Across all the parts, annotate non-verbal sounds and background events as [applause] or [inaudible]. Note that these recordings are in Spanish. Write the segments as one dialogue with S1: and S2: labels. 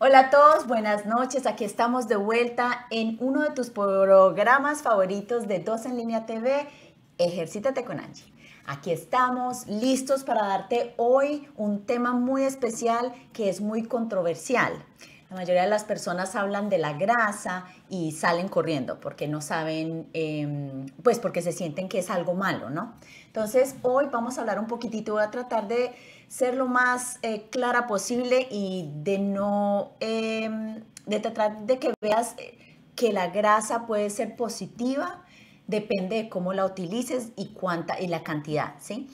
S1: Hola a todos, buenas noches. Aquí estamos de vuelta en uno de tus programas favoritos de Dos en Línea TV, Ejercítate con Angie. Aquí estamos listos para darte hoy un tema muy especial que es muy controversial. La mayoría de las personas hablan de la grasa y salen corriendo porque no saben, em, pues porque se sienten que es algo malo, ¿no? Entonces hoy vamos a hablar un poquitito, voy a tratar de ser lo más eh, clara posible y de no, em, de tratar de que veas eh, que la grasa puede ser positiva, depende de cómo la utilices y cuánta y la cantidad, ¿sí?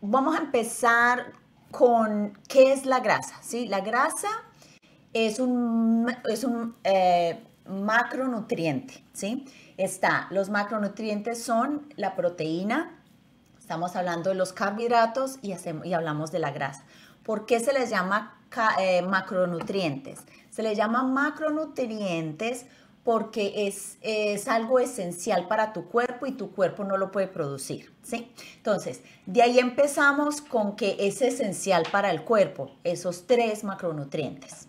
S1: vamos a empezar con qué es la grasa, ¿sí? La grasa es un, un eh, macronutriente, ¿sí? Está, los macronutrientes son la proteína, Estamos hablando de los carbohidratos y, y hablamos de la grasa. ¿Por qué se les llama eh, macronutrientes? Se les llama macronutrientes porque es, es, algo esencial para tu cuerpo y tu cuerpo no lo puede producir, ¿sí? Entonces, de ahí empezamos con que es esencial para el cuerpo, esos tres macronutrientes.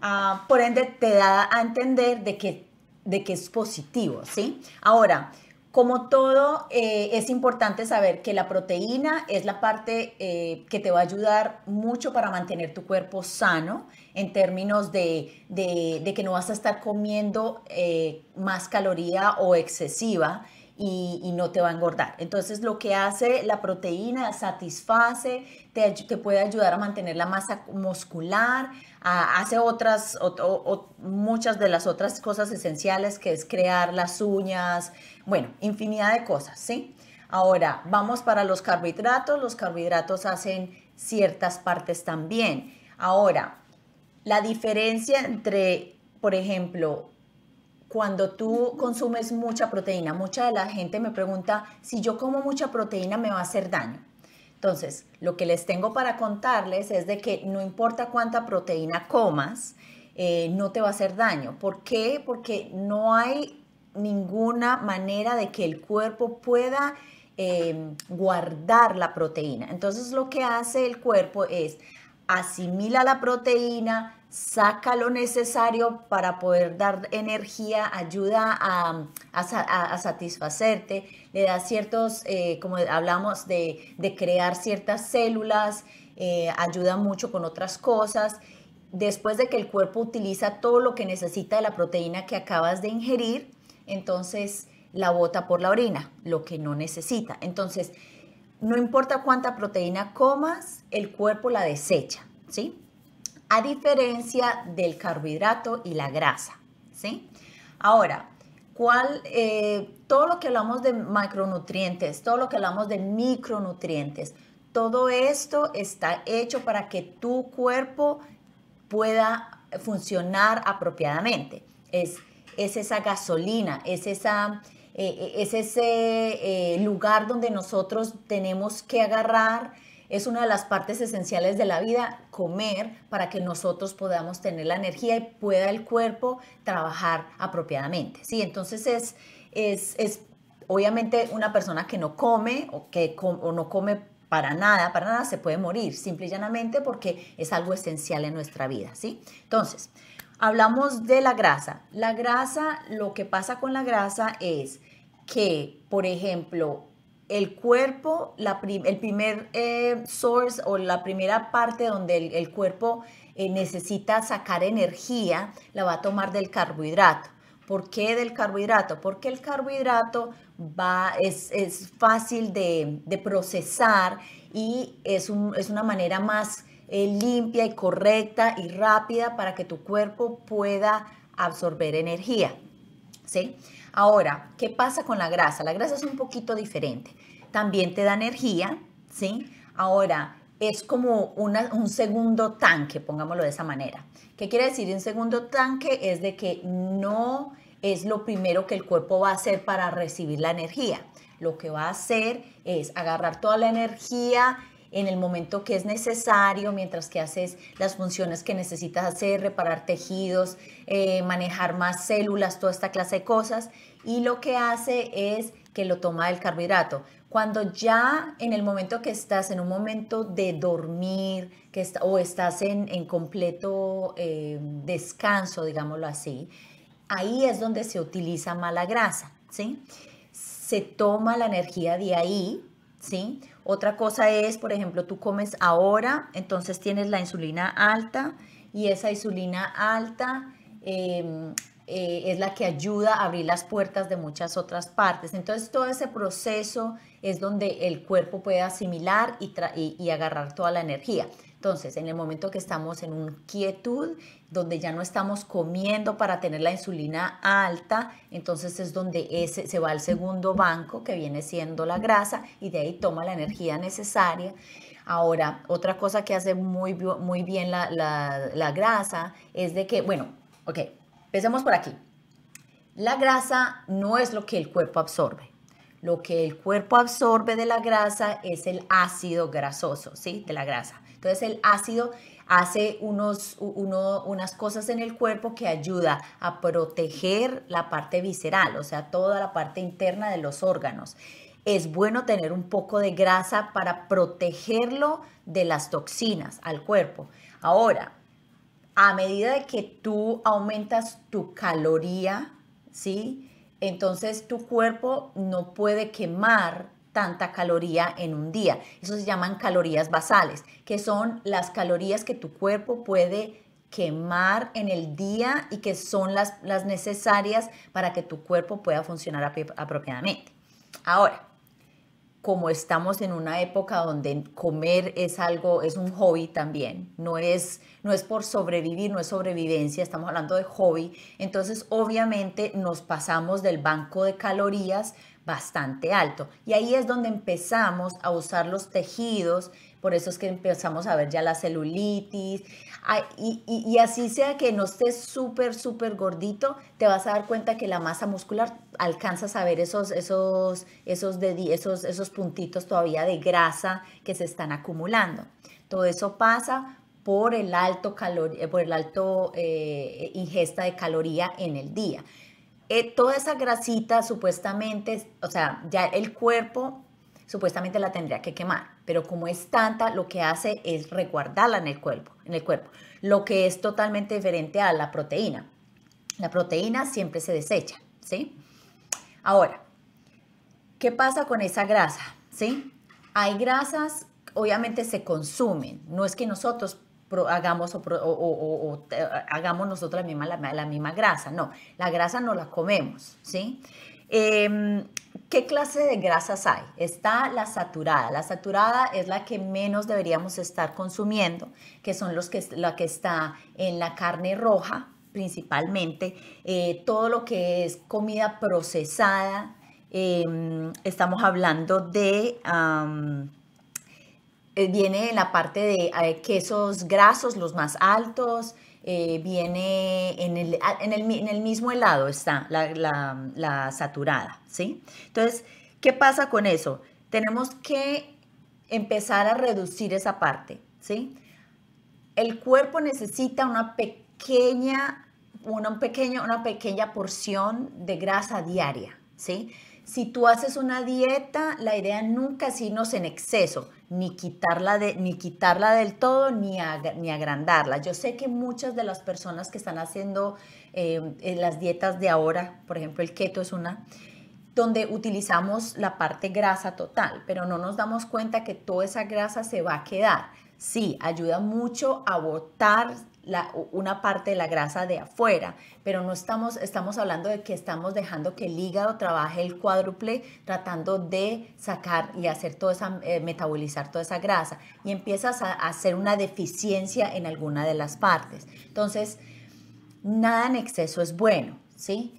S1: Ah, por ende, te da a entender de que, de que es positivo, ¿sí? Ahora, como todo, eh, es importante saber que la proteína es la parte eh, que te va a ayudar mucho para mantener tu cuerpo sano en términos de, de, que no vas a estar comiendo eh, más caloría o excesiva y, no te va a engordar. Entonces lo que hace la proteína satisface, te, te puede ayudar a mantener la masa muscular, hace otras, muchas de las otras cosas esenciales que es crear las uñas, bueno, infinidad de cosas, ¿sí? Ahora, vamos para los carbohidratos. Los carbohidratos hacen ciertas partes también. Ahora, la diferencia entre, por ejemplo, cuando tú consumes mucha proteína. Mucha de la gente me pregunta, si yo como mucha proteína me va a hacer daño. Entonces, lo que les tengo para contarles es de que no importa cuánta proteína comas, eh, no te va a hacer daño. ¿Por qué? Porque no hay ninguna manera de que el cuerpo pueda em, guardar la proteína. Entonces, lo que hace el cuerpo es asimila la proteína, saca lo necesario para poder dar energía, ayuda a, satisfacerte, le da ciertos, eh, como hablamos de, crear ciertas células, eh, ayuda mucho con otras cosas. Después de que el cuerpo utiliza todo lo que necesita de la proteína que acabas de ingerir, entonces la bota por la orina, lo que no necesita. Entonces, no importa cuánta proteína comas, el cuerpo la desecha, ¿sí? a diferencia del carbohidrato y la grasa. ¿sí? Ahora, cuál, eh, todo lo que hablamos de macronutrientes, todo lo que hablamos de micronutrientes, todo esto está hecho para que tu cuerpo pueda funcionar apropiadamente. Es, esa gasolina, es, esa, eh, es ese eh, lugar donde nosotros tenemos que agarrar es una de las partes esenciales de la vida, comer, para que nosotros podamos tener la energía y pueda el cuerpo trabajar apropiadamente. ¿sí? Entonces es, es, obviamente una persona que no come o que no come para nada, para nada se puede morir, simple y llanamente porque es algo esencial en nuestra vida, ¿sí? Entonces, hablamos de la grasa. La grasa, lo que pasa con la grasa es que, por ejemplo, el cuerpo, la el primer eh, source o la primera parte donde el, cuerpo eh, necesita sacar energía, la va a tomar del carbohidrato. ¿Por qué del carbohidrato? Porque el carbohidrato va, es, fácil de, procesar y es, una manera más eh, limpia y correcta y rápida para que tu cuerpo pueda absorber energía. ¿Sí? Ahora, ¿qué pasa con la grasa? La grasa es un poquito diferente también te da energía, ¿sí? Ahora, es como un segundo tanque, pongámoslo de esa manera. ¿Qué quiere decir un segundo tanque? Es de que no es lo primero que el cuerpo va a hacer para recibir la energía. Lo que va a hacer es agarrar toda la energía en el momento que es necesario, mientras que haces las funciones que necesitas hacer, reparar tejidos, eh, manejar más células, toda esta clase de cosas. Y lo que hace es que lo toma del carbohidrato. Cuando ya en el momento que estás en un momento de dormir que o estás en, completo eh, descanso, digámoslo así, ahí es donde se utiliza mala grasa, ¿sí? Se toma la energía de ahí, ¿sí? Otra cosa es, por ejemplo, tú comes ahora, entonces tienes la insulina alta y esa insulina alta em, eh, es la que ayuda a abrir las puertas de muchas otras partes. Entonces todo ese proceso es donde el cuerpo puede asimilar y, agarrar toda la energía. Entonces, en el momento que estamos en un quietud, donde ya no estamos comiendo para tener la insulina alta, entonces es donde ese, se va al segundo banco, que viene siendo la grasa, y de ahí toma la energía necesaria. Ahora, otra cosa que hace muy, muy bien la, la, la grasa es de que, bueno, ok, Empecemos por aquí. La grasa no es lo que el cuerpo absorbe. Lo que el cuerpo absorbe de la grasa es el ácido grasoso, ¿sí? De la grasa. Entonces el ácido hace unos, unas cosas en el cuerpo que ayuda a proteger la parte visceral, o sea, toda la parte interna de los órganos. Es bueno tener un poco de grasa para protegerlo de las toxinas al cuerpo. Ahora, a medida de que tú aumentas tu caloría, ¿sí? Entonces tu cuerpo no puede quemar tanta caloría en un día. Eso se llaman calorías basales, que son las calorías que tu cuerpo puede quemar en el día y que son las, las necesarias para que tu cuerpo pueda funcionar apropiadamente. Ahora, como estamos en una época donde comer es algo, es un hobby también, no es, no es por sobrevivir, no es sobrevivencia, estamos hablando de hobby, entonces obviamente nos pasamos del banco de calorías bastante alto. Y ahí es donde empezamos a usar los tejidos por eso es que empezamos a ver ya la celulitis, y, así sea que no estés súper, súper gordito, te vas a dar cuenta que la masa muscular alcanzas a ver esos, esos, esos, esos, esos puntitos todavía de grasa que se están acumulando. Todo eso pasa por el alto, calor, eh, por el alto eh, ingesta de caloría en el día. Eh, toda esa grasita supuestamente, o sea, ya el cuerpo supuestamente la tendría que quemar pero como es tanta, lo que hace es resguardarla en el cuerpo, en el cuerpo, lo que es totalmente diferente a la proteína. La proteína siempre se desecha, ¿sí? Ahora, ¿qué pasa con esa grasa? ¿Sí? Hay grasas, obviamente se consumen, no es que nosotros hagamos o, eh, hagamos nosotros la misma, la, misma grasa, no, la grasa no la comemos, ¿sí? Em, ¿Qué clase de grasas hay? Está la saturada. La saturada es la que menos deberíamos estar consumiendo, que son los que, la que está en la carne roja principalmente, eh, todo lo que es comida procesada. Em, estamos hablando de... Eh, viene en la parte de eh, quesos grasos, los más altos, eh, viene ah, en el, mismo helado, está la, saturada, ¿sí? Entonces, ¿qué pasa con eso? Tenemos que empezar a reducir esa parte, ¿sí? El cuerpo necesita una pequeña, una una pequeña porción de grasa diaria, ¿sí? Si tú haces una dieta, la idea nunca es en exceso, ni quitarla, de, ni quitarla del todo, ni, ni agrandarla. Yo sé que muchas de las personas que están haciendo em, eh, las dietas de ahora, por ejemplo el keto es una, donde utilizamos la parte grasa total, pero no nos damos cuenta que toda esa grasa se va a quedar. Sí, ayuda mucho a botar una parte de la grasa de afuera, pero no estamos, estamos hablando de que estamos dejando que el hígado trabaje el cuádruple tratando de sacar y hacer toda esa, eh, metabolizar toda esa grasa y empiezas a, hacer una deficiencia en alguna de las partes. Entonces, nada en exceso es bueno, ¿sí?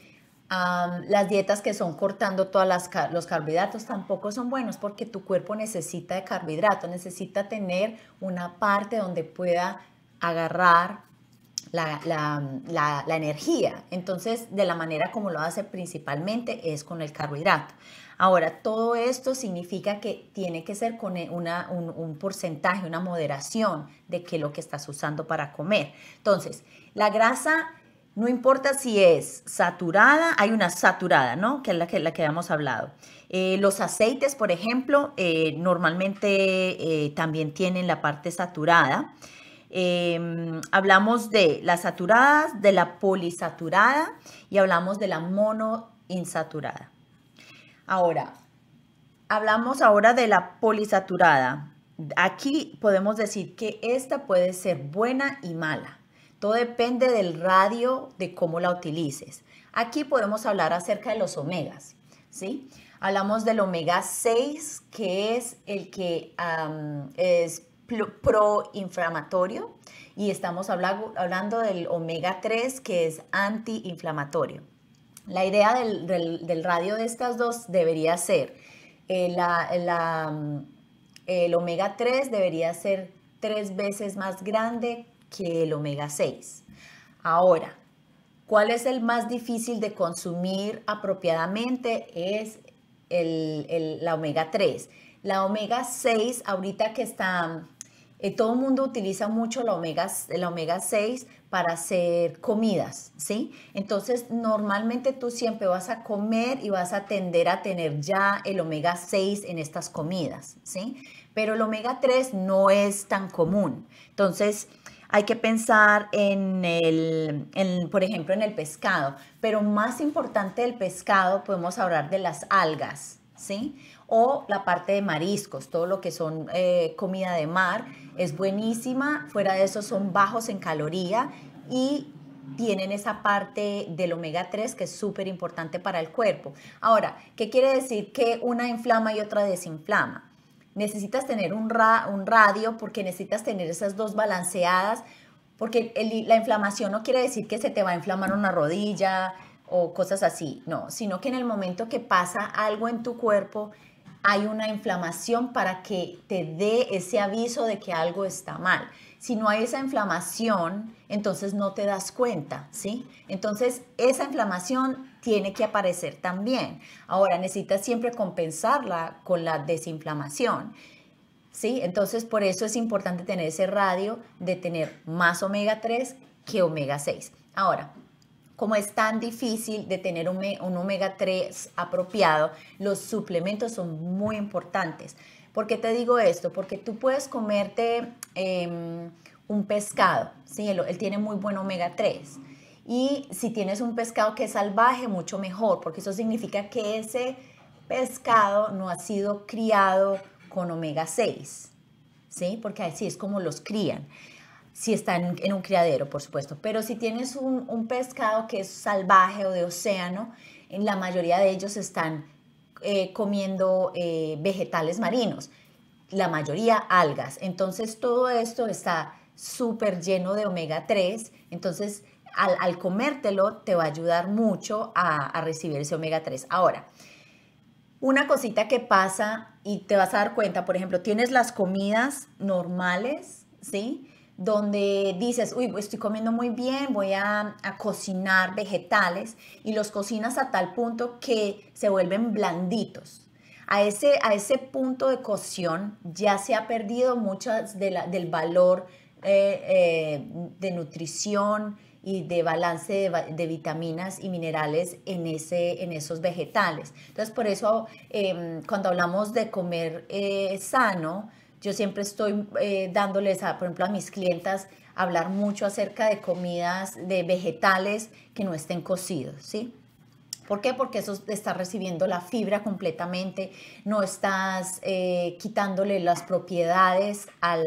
S1: las dietas que son cortando todos los carbohidratos tampoco son buenos porque tu cuerpo necesita de carbohidratos, necesita tener una parte donde pueda agarrar la, energía. Entonces, de la manera como lo hace principalmente es con el carbohidrato. Ahora, todo esto significa que tiene que ser con eh, una, un, porcentaje, una moderación de qué lo que estás usando para comer. Entonces, la grasa no importa si es saturada, hay una saturada, ¿no? Que es la que, la que hemos hablado. Eh, los aceites, por ejemplo, eh, normalmente también tienen la parte saturada. Em, hablamos de las saturadas, de la polisaturada y hablamos de la monoinsaturada. Ahora, hablamos ahora de la polisaturada. Aquí podemos decir que esta puede ser buena y mala. Todo depende del radio de cómo la utilices. Aquí podemos hablar acerca de los omegas, ¿sí? Hablamos del omega 6, que es el que es proinflamatorio y estamos hablando, del omega 3 que es antiinflamatorio. La idea del, radio de estas dos debería ser, eh, mm, el omega 3 debería ser tres veces más grande que el omega 6. Ahora, ¿cuál es el más difícil de consumir apropiadamente? Es el, la omega 3. La omega 6, ahorita que está eh, todo el mundo utiliza mucho la omega, omega 6 para hacer comidas, ¿sí? Entonces, normalmente tú siempre vas a comer y vas a tender a tener ya el omega 6 en estas comidas, ¿sí? Pero el omega 3 no es tan común. Entonces, hay que pensar en, el, por ejemplo, en el pescado, pero más importante del pescado podemos hablar de las algas, ¿sí? o la parte de mariscos, todo lo que son eh, comida de mar, es buenísima, fuera de eso son bajos en caloría y tienen esa parte del omega 3 que es súper importante para el cuerpo. Ahora, ¿qué quiere decir que una inflama y otra desinflama? Necesitas tener un, un radio porque necesitas tener esas dos balanceadas, porque la inflamación no quiere decir que se te va a inflamar una rodilla o cosas así, no, sino que en el momento que pasa algo en tu cuerpo, hay una inflamación para que te dé ese aviso de que algo está mal. Si no hay esa inflamación, entonces no te das cuenta, ¿sí? Entonces esa inflamación tiene que aparecer también. Ahora, necesitas siempre compensarla con la desinflamación. ¿Sí? Entonces, por eso es importante tener ese radio de tener más omega 3 que omega 6. Ahora, como es tan difícil de tener un, omega 3 apropiado, los suplementos son muy importantes. ¿Por qué te digo esto? Porque tú puedes comerte em, un pescado, ¿sí? él, él, tiene muy buen omega 3. Y si tienes un pescado que es salvaje, mucho mejor, porque eso significa que ese pescado no ha sido criado con omega 6, ¿sí? Porque así es como los crían si está en, un criadero, por supuesto. Pero si tienes un, pescado que es salvaje o de océano, en la mayoría de ellos están eh, comiendo eh, vegetales marinos, la mayoría algas. Entonces todo esto está súper lleno de omega 3. Entonces al, comértelo te va a ayudar mucho a, a recibir ese omega 3. Ahora, una cosita que pasa y te vas a dar cuenta, por ejemplo, tienes las comidas normales, ¿sí? donde dices, uy, estoy comiendo muy bien, voy a, a, cocinar vegetales y los cocinas a tal punto que se vuelven blanditos. A ese, a ese punto de cocción ya se ha perdido mucho de la, del valor eh, eh, de nutrición y de balance de, vitaminas y minerales en, ese, en esos vegetales. Entonces, por eso em, cuando hablamos de comer eh, sano, yo siempre estoy eh, dándoles, a, por ejemplo, a mis clientas hablar mucho acerca de comidas, de vegetales que no estén cocidos, ¿sí? ¿Por qué? Porque eso está recibiendo la fibra completamente, no estás eh, quitándole las propiedades a,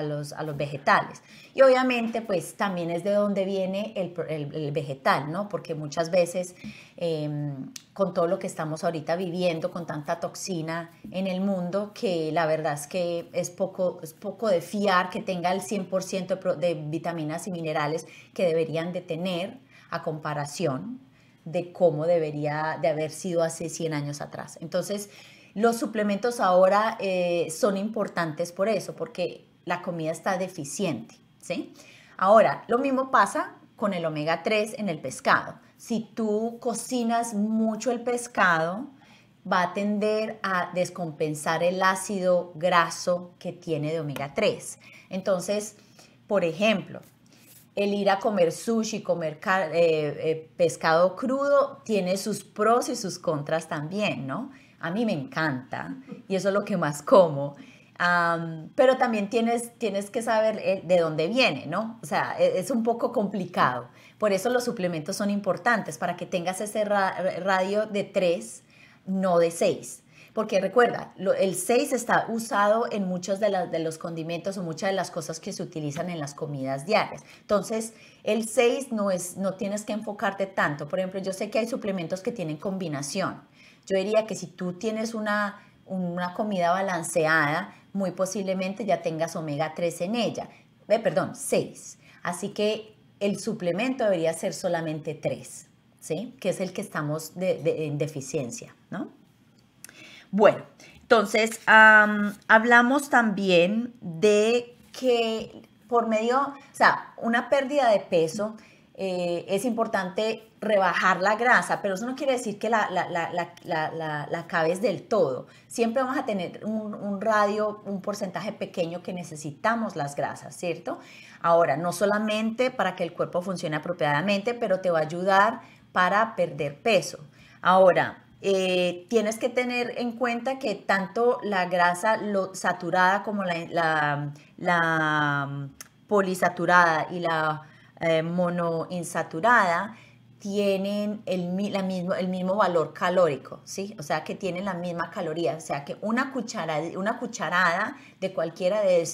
S1: los, vegetales. Y obviamente, pues también es de donde viene el, vegetal, ¿no? Porque muchas veces em, con todo lo que estamos ahorita viviendo, con tanta toxina en el mundo, que la verdad es que es poco, es poco de fiar que tenga el 100% de, de vitaminas y minerales que deberían de tener a comparación de cómo debería de haber sido hace 100 años atrás. Entonces, los suplementos ahora eh, son importantes por eso, porque la comida está deficiente, ¿sí? Ahora, lo mismo pasa con el omega 3 en el pescado. Si tú cocinas mucho el pescado, va a tender a descompensar el ácido graso que tiene de omega 3. Entonces, por ejemplo, el ir a comer sushi, comer eh, eh, pescado crudo, tiene sus pros y sus contras también, ¿no? A mí me encanta y eso es lo que más como. pero también tienes, tienes que saber eh, de dónde viene, ¿no? O sea, e, es un poco complicado. Por eso los suplementos son importantes, para que tengas ese radio de 3, no de 6. Porque recuerda, el 6 está usado en muchos de, los condimentos o muchas de las cosas que se utilizan en las comidas diarias. Entonces, el 6 no, no tienes que enfocarte tanto. Por ejemplo, yo sé que hay suplementos que tienen combinación. Yo diría que si tú tienes una, comida balanceada, muy posiblemente ya tengas omega 3 en ella. Ve, eh, perdón, 6. Así que el suplemento debería ser solamente 3, ¿sí? que es el que estamos en deficiencia. ¿no? Bueno, entonces hablamos también de que por medio, o sea, una pérdida de peso eh, es importante rebajar la grasa, pero eso no quiere decir que la, la, del todo. Siempre vamos a tener un, un, radio, un porcentaje pequeño que necesitamos las grasas, ¿cierto? Ahora, no solamente para que el cuerpo funcione apropiadamente, pero te va a ayudar para perder peso. Ahora, eh, tienes que tener en cuenta que tanto la grasa saturada como la, polisaturada y la eh, monoinsaturada tienen el, mismo, el mismo valor calórico, ¿sí? O sea, que tienen la misma caloría. O sea, que una cucharada, una cucharada de cualquiera de,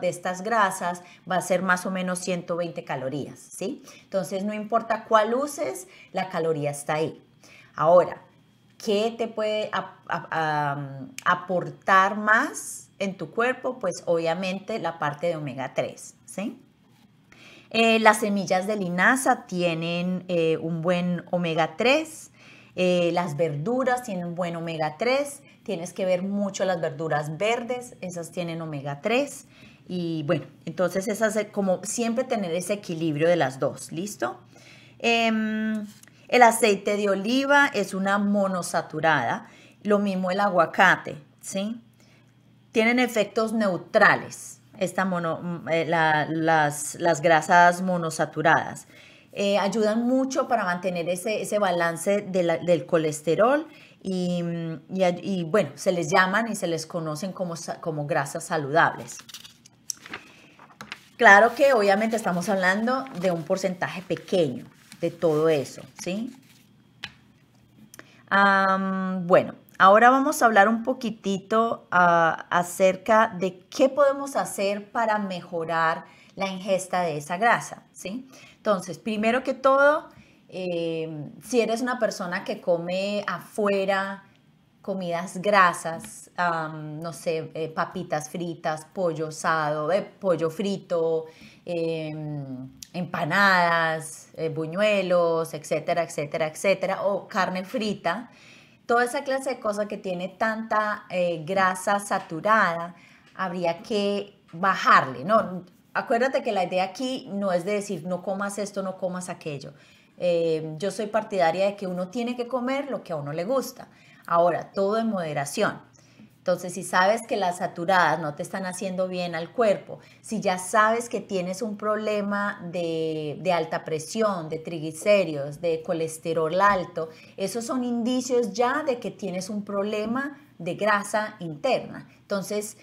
S1: de estas grasas va a ser más o menos 120 calorías, ¿sí? Entonces, no importa cuál uses, la caloría está ahí. Ahora, qué te puede aportar más en tu cuerpo, pues obviamente la parte de omega 3, ¿sí? Eh, las semillas de linaza tienen eh, un buen omega 3, eh, las verduras tienen un buen omega 3, tienes que ver mucho las verduras verdes, esas tienen omega 3 y bueno, entonces esas como siempre tener ese equilibrio de las dos, ¿listo? Em, el aceite de oliva es una monosaturada, lo mismo el aguacate, ¿sí? Tienen efectos neutrales, mm, eh, las, grasas monosaturadas. Eh, ayudan mucho para mantener ese, balance del colesterol mm, y, bueno, se les llaman y se les conocen como, como grasas saludables. Claro que obviamente estamos hablando de un porcentaje pequeño, de todo eso, ¿sí? bueno, ahora vamos a hablar un poquitito ah, acerca de qué podemos hacer para mejorar la ingesta de esa grasa, ¿sí? Entonces, primero que todo, eh, si eres una persona que come afuera, comidas grasas, no sé, eh, papitas fritas, pollo asado, eh, pollo frito, em, empanadas, eh, buñuelos, etcétera, etcétera, etcétera, o carne frita, toda esa clase de cosas que tiene tanta grasa saturada, habría que bajarle, ¿no? Acuérdate que la idea aquí no es de decir no comas esto, no comas aquello. yo soy partidaria de que uno tiene que comer lo que a uno le gusta. Ahora, todo en moderación. Entonces, si sabes que las saturadas no te están haciendo bien al cuerpo, si ya sabes que tienes un problema de, alta presión, de triglicéridos, de colesterol alto, esos son indicios ya de que tienes un problema de grasa interna. Entonces,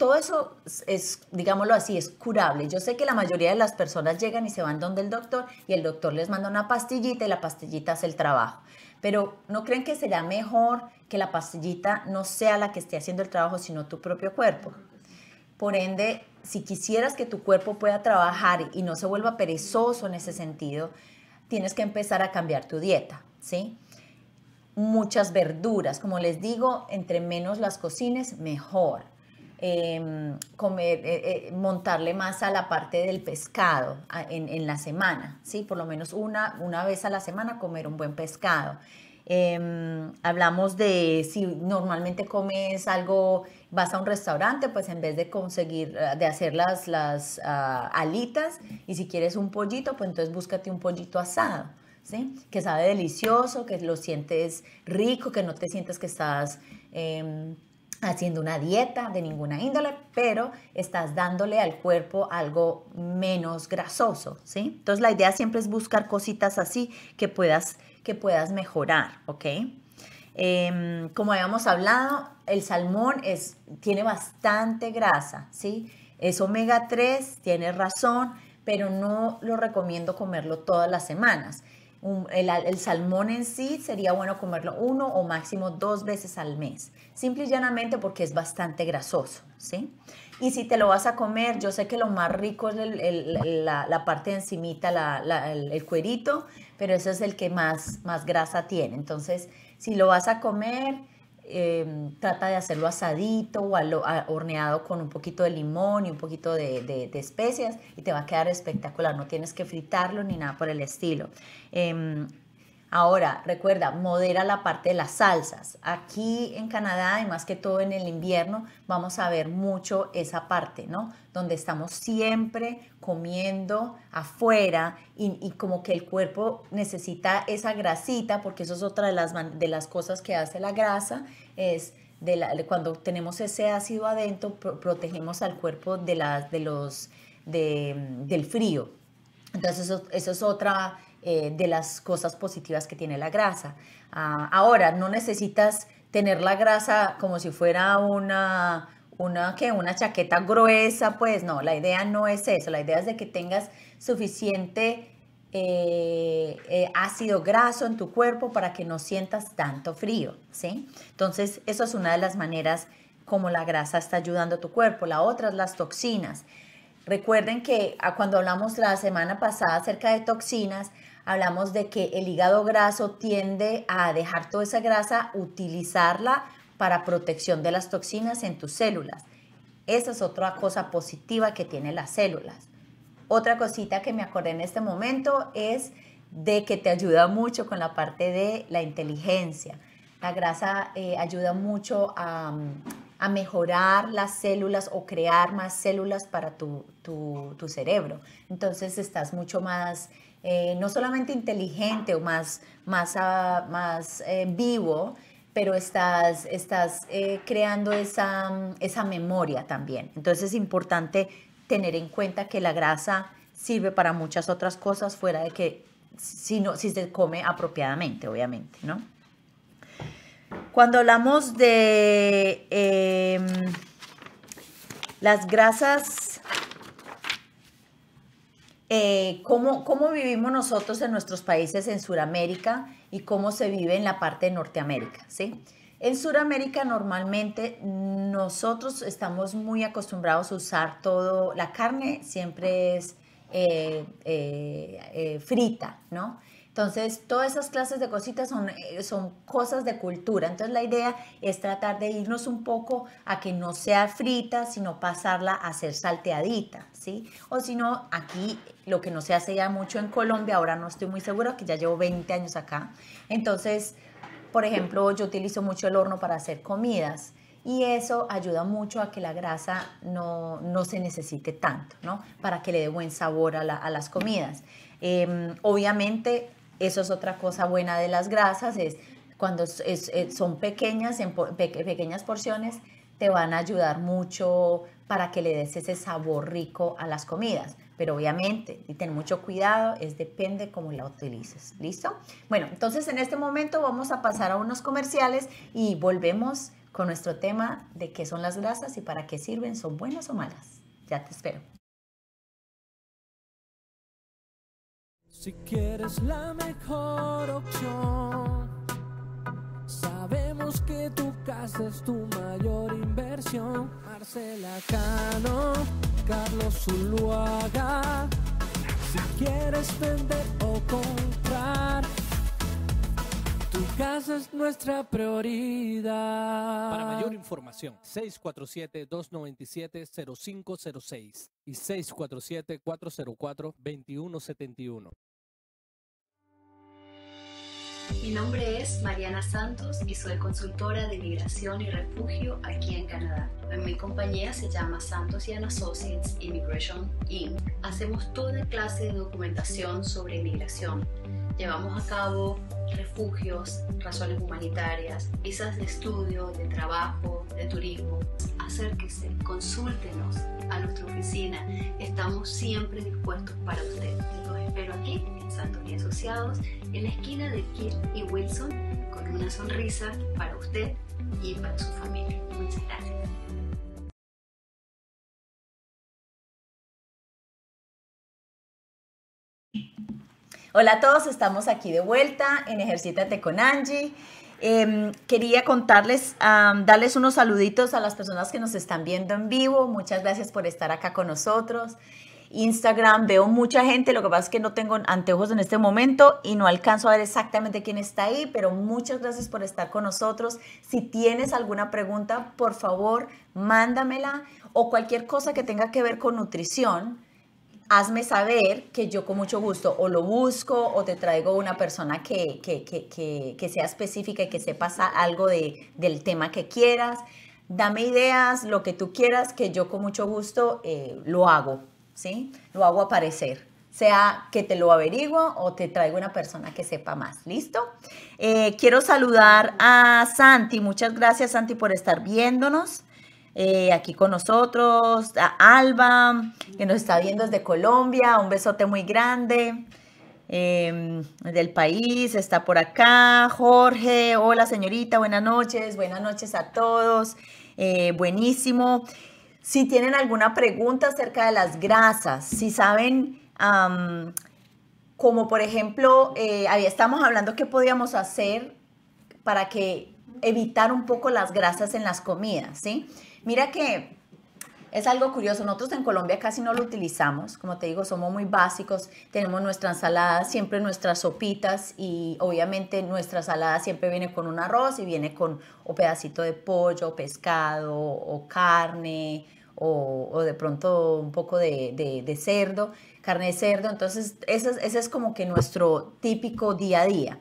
S1: todo eso es, digámoslo así, es curable. Yo sé que la mayoría de las personas llegan y se van donde el doctor y el doctor les manda una pastillita y la pastillita hace el trabajo. Pero ¿no creen que será mejor que la pastillita no sea la que esté haciendo el trabajo, sino tu propio cuerpo? Por ende, si quisieras que tu cuerpo pueda trabajar y no se vuelva perezoso en ese sentido, tienes que empezar a cambiar tu dieta, ¿sí? Muchas verduras, como les digo, entre menos las cocines, mejor. Em, comer, eh, eh, montarle más a la parte del pescado en, la semana, ¿sí? Por lo menos una, una vez a la semana comer un buen pescado. Em, hablamos de si normalmente comes algo, vas a un restaurante, pues en vez de conseguir, eh, de hacer las, ah, alitas, y si quieres un pollito, pues entonces búscate un pollito asado. ¿Sí? que sabe delicioso, que lo sientes rico, que no te sientes que estás em, haciendo una dieta de ninguna índole, pero estás dándole al cuerpo algo menos grasoso, ¿sí? Entonces la idea siempre es buscar cositas así que puedas, que puedas mejorar, ¿ok? Em, como habíamos hablado, el salmón es, tiene bastante grasa, ¿sí? Es omega 3, tiene razón, pero no lo recomiendo comerlo todas las semanas el, salmón en sí sería bueno comerlo uno o máximo dos veces al mes, simple y llanamente porque es bastante grasoso, ¿sí? Y si te lo vas a comer, yo sé que lo más rico es la, parte de encimita, el, cuerito, pero ese es el que más, más grasa tiene. Entonces, si lo vas a comer, Em, trata de hacerlo asadito o a lo, horneado con un poquito de limón y un poquito de, especias y te va a quedar espectacular. No tienes que fritarlo ni nada por el estilo. Em, Ahora, recuerda, modera la parte de las salsas. Aquí en Canadá, y más que todo en el invierno, vamos a ver mucho esa parte, ¿no? Donde estamos siempre comiendo afuera y, como que el cuerpo necesita esa grasita, porque eso es otra de las, cosas que hace la grasa, es... cuando tenemos ese ácido adentro, protegemos al cuerpo de, de los, del frío. Entonces, eso es otra eh, de las cosas positivas que tiene la grasa. Ah, ahora, no necesitas tener la grasa como si fuera una, una, que una chaqueta gruesa, pues no, la idea no es eso, la idea es de que tengas suficiente eh, eh, ácido graso en tu cuerpo para que no sientas tanto frío, ¿sí? Entonces, eso es una de las maneras como la grasa está ayudando a tu cuerpo. La otra es las toxinas. Recuerden que ah, cuando hablamos la semana pasada acerca de toxinas, hablamos de que el hígado graso tiende a dejar toda esa grasa, utilizarla para protección de las toxinas en tus células. Esa es otra cosa positiva que tienen las células. Otra cosita que me acordé en este momento es de que te ayuda mucho con la parte de la inteligencia. La grasa eh, ayuda mucho a, mejorar las células o crear más células para tu cerebro. Entonces estás mucho más eh, no solamente inteligente o más, más, ah, más eh, vivo, pero estás, estás eh, creando esa, esa memoria también. Entonces es importante tener en cuenta que la grasa sirve para muchas otras cosas fuera de que si, no, si se come apropiadamente, obviamente, ¿no? Cuando hablamos de em, las grasas eh, cómo, vivimos nosotros en nuestros países en Sudamérica y cómo se vive en la parte de Norteamérica, ¿sí? En Sudamérica normalmente nosotros estamos muy acostumbrados a usar todo, la carne siempre es eh, eh, frita, ¿no? Entonces, todas esas clases de cositas son, eh, son cosas de cultura. Entonces, la idea es tratar de irnos un poco a que no sea frita, sino pasarla a ser salteadita, ¿sí? O si no, aquí lo que no se hace ya mucho en Colombia, ahora no estoy muy segura, que ya llevo 20 años acá. Entonces, por ejemplo, yo utilizo mucho el horno para hacer comidas y eso ayuda mucho a que la grasa no, no, se necesite tanto, ¿no? Para que le dé buen sabor a, las comidas. Em, obviamente eso es otra cosa buena de las grasas, es cuando eh, son pequeñas, en pequeñas porciones, te van a ayudar mucho para que le des ese sabor rico a las comidas. Pero obviamente, y ten mucho cuidado, es depende cómo la utilices. ¿Listo? Bueno, entonces en este momento vamos a pasar a unos comerciales y volvemos con nuestro tema de qué son las grasas y para qué sirven, son buenas o malas. Ya te espero.
S2: Si quieres la mejor
S3: opción, sabemos que tu casa es tu mayor inversión. Marcela Cano, Carlos Zuluaga. Si quieres vender o comprar,
S2: tu casa es nuestra prioridad. Para mayor
S3: información, 647-297-0506 y 647-404-2171. Mi nombre es Mariana Santos y soy consultora de inmigración y refugio
S1: aquí en Canadá. Mi compañía se llama Santos y Associates Immigration Inc. Hacemos toda clase de documentación sobre inmigración. Llevamos a cabo
S3: refugios, razones humanitarias, visas de estudio, de trabajo, de turismo. Acérquese, consúltenos a nuestra oficina. Estamos siempre dispuestos para usted pero aquí en y Asociados, en la esquina de Kirk y Wilson, con una sonrisa para usted y para su familia. Muchas gracias.
S1: Hola a todos, estamos aquí de vuelta en Ejercítate con Angie. Em, quería contarles, darles unos saluditos a las personas que nos están viendo en vivo. Muchas gracias por estar acá con nosotros. Instagram, veo mucha gente, lo que pasa es que no tengo anteojos en este momento y no alcanzo a ver exactamente quién está ahí, pero muchas gracias por estar con nosotros. Si tienes alguna pregunta, por favor, mándamela o cualquier cosa que tenga que ver con nutrición, hazme saber que yo con mucho gusto o lo busco o te traigo una persona que, que, que, que sea específica y que sepas algo de, del tema que quieras. Dame ideas, lo que tú quieras, que yo con mucho gusto eh, lo hago. Lo hago aparecer, sea que te lo averiguo o te traigo una persona que sepa más. ¿Listo? Eh, quiero saludar a Santi. Muchas gracias, Santi, por estar viéndonos. Eh, aquí con nosotros, a Alba, que nos está viendo desde Colombia, un besote muy grande em, del país, está por acá, Jorge, hola señorita, buenas noches, buenas noches a todos, eh, buenísimo. Si tienen alguna pregunta acerca de las grasas, si saben, como por ejemplo, eh, ahí estamos hablando qué podíamos hacer para que evitar un poco las grasas en las comidas, ¿sí? Mira que es algo curioso, nosotros en Colombia casi no lo utilizamos, como te digo, somos muy básicos, tenemos nuestra ensalada, siempre nuestras sopitas y obviamente nuestra ensalada siempre viene con un arroz y viene con un pedacito de pollo, pescado o carne o, de pronto un poco de, cerdo, carne de cerdo, entonces ese es como que nuestro típico día a día.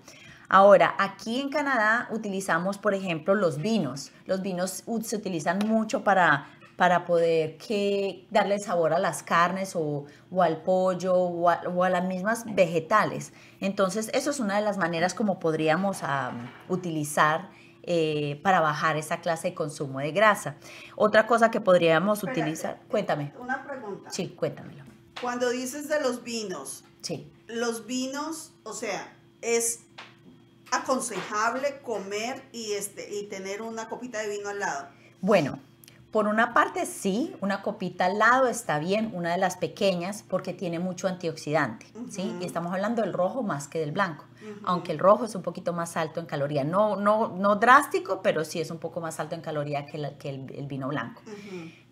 S1: Ahora, aquí en Canadá utilizamos, por ejemplo, los vinos. Los vinos se utilizan mucho para para poder darle sabor a las carnes o, al pollo o a, las mismas vegetales. Entonces, eso es una de las maneras como podríamos ah, utilizar eh, para bajar esa clase de consumo de grasa. Otra cosa que podríamos utilizar, eh, cuéntame.
S2: Una pregunta. Sí, cuéntamelo. Cuando dices de los vinos, sí. los vinos, o sea, es aconsejable comer y, este, y tener una copita de vino al lado.
S1: Bueno, por una parte, sí, una copita al lado está bien, una de las pequeñas, porque tiene mucho antioxidante, ¿sí? Y estamos hablando del rojo más que del blanco, aunque el rojo es un poquito más alto en caloría. No, no, no drástico, pero sí es un poco más alto en caloría que, el, vino blanco.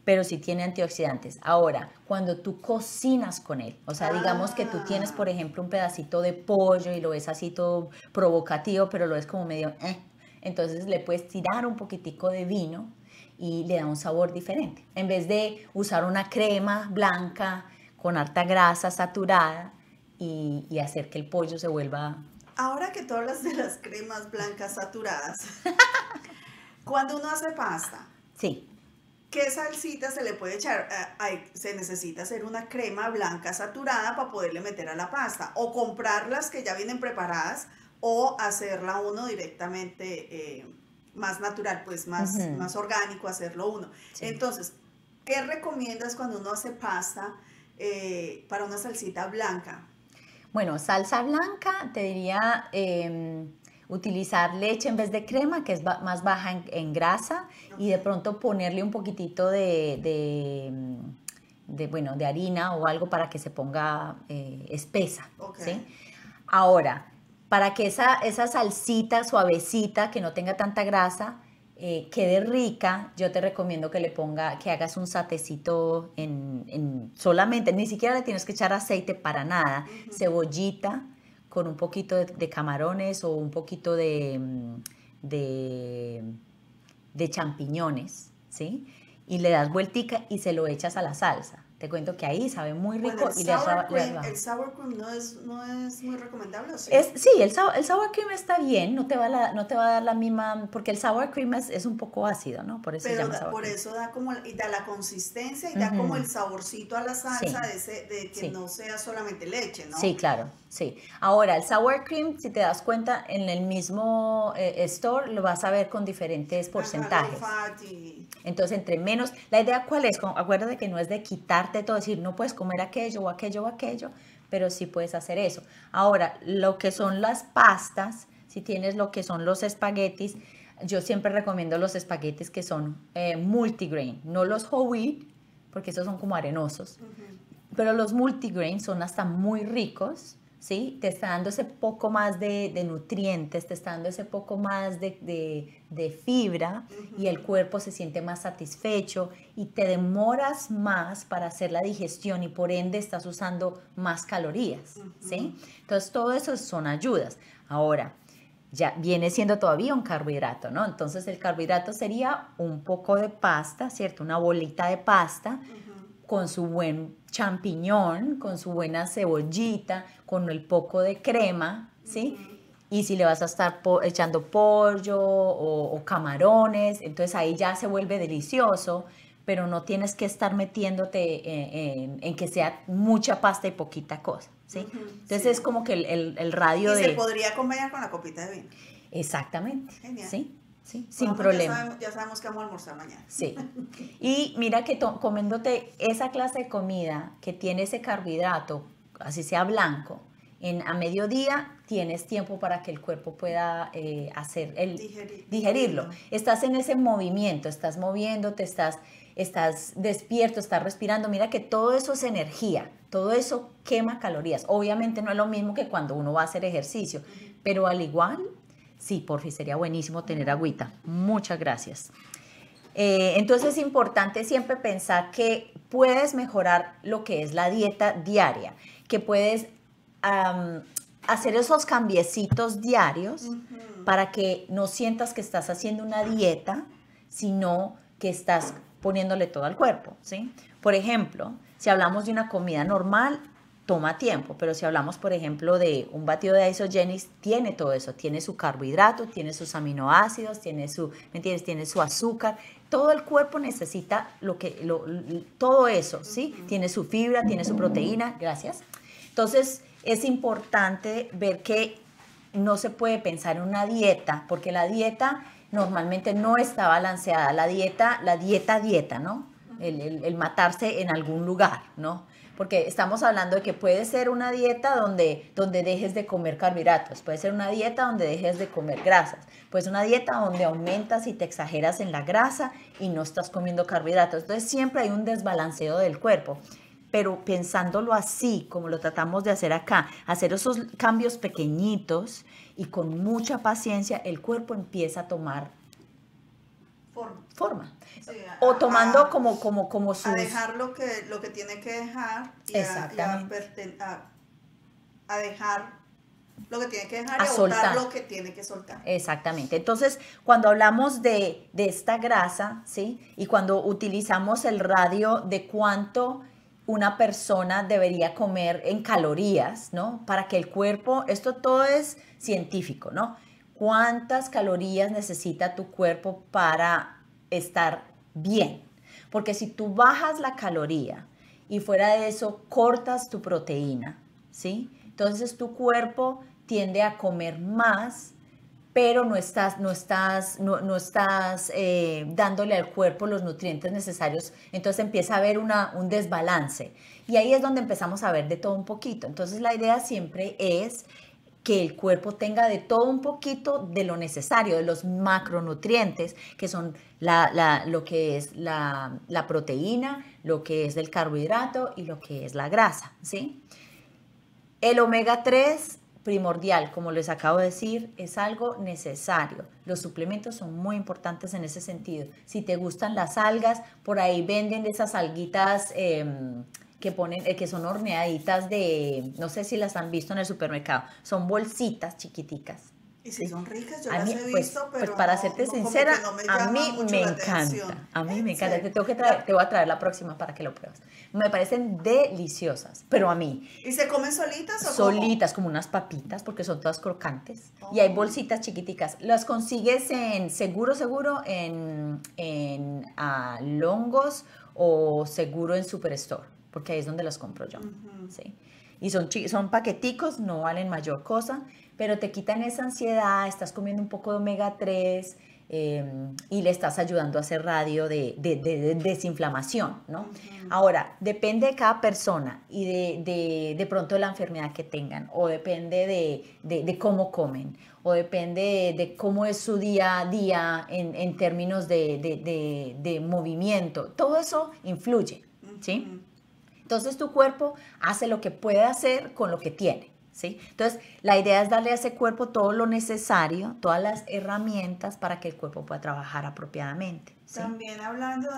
S1: Pero sí tiene antioxidantes. Ahora, cuando tú cocinas con él, o sea, digamos que tú tienes, ah. por ejemplo, un pedacito de pollo y lo ves así todo provocativo, pero lo ves como medio... Eh. Entonces le puedes tirar un poquitico de vino y le da un sabor diferente. En vez de usar una crema blanca con alta grasa saturada y, hacer que el pollo se vuelva...
S2: Ahora que tú hablas de las cremas blancas saturadas, [laughs] cuando uno hace pasta, sí. ¿qué salsita se le puede echar? Eh, se necesita hacer una crema blanca saturada para poderle meter a la pasta o comprar las que ya vienen preparadas o hacerla uno directamente. Eh, más natural, pues más, más orgánico hacerlo uno. Entonces, ¿qué recomiendas cuando uno hace pasta eh, para una salsita blanca?
S1: Bueno, salsa blanca te diría em, utilizar leche en vez de crema, que es más baja en, grasa, y de pronto ponerle un poquitito mm, de, bueno, de harina o algo para que se ponga eh, espesa. Ahora, para que esa, esa salsita suavecita, que no tenga tanta grasa, eh, quede rica, yo te recomiendo que le ponga, que hagas un satecito en, solamente, ni siquiera le tienes que echar aceite para nada, cebollita con un poquito de, camarones o un poquito de, mm, de, de champiñones, ¿sí? Y le das vueltica y se lo echas a la salsa te cuento que ahí sabe muy rico y le les, ¿El
S2: sour cream no es, no muy recomendable? sí? sí,
S1: el, sour cream está bien, no te, va no te va a dar la misma, porque el sour cream es, un poco ácido, ¿no? Por eso Pero por
S2: eso da como y da la consistencia y da como el saborcito a la salsa de, que no sea solamente leche, ¿no? Sí, claro,
S1: sí. Ahora, el sour cream, si te das cuenta, en el mismo eh, store lo vas a ver con diferentes porcentajes. Entonces, entre menos, la idea cuál es, acuérdate que no es de quitar de todo, decir no puedes comer aquello o aquello o aquello, pero sí puedes hacer eso. Ahora, lo que son las pastas, si tienes lo que son los espaguetis, yo siempre recomiendo los espaguetis que son eh, multigrain, no los whole porque esos son como arenosos, pero los multigrain son hasta muy ricos ¿sí? Te está dando ese poco más de, nutrientes, te está dando ese poco más de, fibra y el cuerpo se siente más satisfecho y te demoras más para hacer la digestión y por ende estás usando más calorías, ¿sí? Entonces, todo eso son ayudas. Ahora, ya viene siendo todavía un carbohidrato, ¿no? Entonces el carbohidrato sería un poco de pasta, ¿cierto? Una bolita de pasta con su buen champiñón, con su buena cebollita, con el poco de crema, ¿sí? Y si le vas a estar echando pollo o, camarones, entonces ahí ya se vuelve delicioso, pero no tienes que estar metiéndote eh, en, que sea mucha pasta y poquita cosa, ¿sí? entonces es como que el, radio y de... se podría
S2: acompañar con la copita de vino.
S1: Exactamente, Genial. ¿sí? Sin problema.
S2: Ya sabemos, que vamos a almorzar mañana.
S1: Sí. [laughs] Y mira que comiéndote esa clase de comida que tiene ese carbohidrato, así sea blanco, en, a mediodía tienes tiempo para que el cuerpo pueda eh, hacer el, digerirlo. Estás en ese movimiento, estás moviéndote, estás, estás despierto, estás respirando. Mira que todo eso es energía, todo eso quema calorías. Obviamente no es lo mismo que cuando uno va a hacer ejercicio, pero al igual Sí, porfi, sería buenísimo tener agüita. Muchas gracias. Eh, entonces es importante siempre pensar que puedes mejorar lo que es la dieta diaria, que puedes hacer esos cambiecitos diarios para que no sientas que estás haciendo una dieta, sino que estás poniéndole todo al cuerpo, ¿sí? Por ejemplo, si hablamos de una comida normal, toma tiempo, pero si hablamos, por ejemplo, de un batido de isogenis, tiene todo eso, tiene su carbohidrato, tiene sus aminoácidos, tiene su, Tiene su azúcar, todo el cuerpo necesita lo que, todo eso, ¿sí? Tiene su fibra, tiene su proteína, gracias. Entonces, es importante ver que no se puede pensar en una dieta, porque la dieta normalmente no está balanceada, la dieta, la dieta, dieta, ¿no? El, el matarse en algún lugar, ¿no? porque estamos hablando de que puede ser una dieta donde, donde dejes de comer carbohidratos, puede ser una dieta donde dejes de comer grasas, puede ser una dieta donde aumentas y te exageras en la grasa y no estás comiendo carbohidratos. Entonces siempre hay un desbalanceo del cuerpo pero pensándolo así, como lo tratamos de hacer acá, hacer esos cambios pequeñitos y con mucha paciencia, el cuerpo empieza a tomar forma.
S2: o tomando
S1: como, como, como A dejar
S2: lo que, lo que tiene que dejar.
S1: Y A, dejar
S2: lo que tiene que dejar y soltar lo que tiene que soltar.
S1: Exactamente. Entonces, cuando hablamos de, de esta grasa, ¿sí? Y cuando utilizamos el radio de cuánto una persona debería comer en calorías, ¿no? Para que el cuerpo, esto todo es científico, ¿no? cuántas calorías necesita tu cuerpo para estar bien. Porque si tú bajas la caloría y fuera de eso cortas tu proteína, ¿sí? Entonces tu cuerpo tiende a comer más, pero no estás, no estás, no, estás eh, dándole al cuerpo los nutrientes necesarios. Entonces empieza a haber un desbalance. Y ahí es donde empezamos a ver de todo un poquito. Entonces la idea siempre es que el cuerpo tenga de todo un poquito de lo necesario, de los macronutrientes, que son lo que es la, proteína, lo que es el carbohidrato y lo que es la grasa, ¿sí? El omega 3 primordial, como les acabo de decir, es algo necesario. Los suplementos son muy importantes en ese sentido. Si te gustan las algas, por ahí venden esas alguitas... Em, que ponen, eh, que son horneaditas de, no sé si las han visto en el supermercado, son bolsitas chiquiticas.
S2: Y si son ricas, yo las he pues, visto, pues, pero pues para serte sincera, a mí me encanta.
S1: A mí me encanta. Te, tengo que te voy a traer la próxima para que lo pruebes. Me parecen deliciosas, pero a mí.
S2: ¿Y se comen solitas o Solitas,
S1: como unas papitas, porque son todas crocantes. Y hay oh. bolsitas chiquiticas. Las consigues en, seguro, seguro, en, en Longos o seguro en Superstore porque ahí es donde las compro yo. ¿sí? Y son, son paqueticos, no valen mayor cosa, pero te quitan esa ansiedad, estás comiendo un poco de omega 3 em, y le estás ayudando a hacer radio de, desinflamación, ¿no? Ahora, depende de cada persona y de, de, pronto la enfermedad que tengan, o depende de, cómo comen, o depende de, cómo es su día a día en, términos de, movimiento. Todo eso influye, ¿sí? Entonces tu cuerpo hace lo que puede hacer con lo que tiene. ¿Sí? Entonces, la idea es darle a ese cuerpo todo lo necesario, todas las herramientas para que el cuerpo pueda trabajar apropiadamente. También
S2: hablando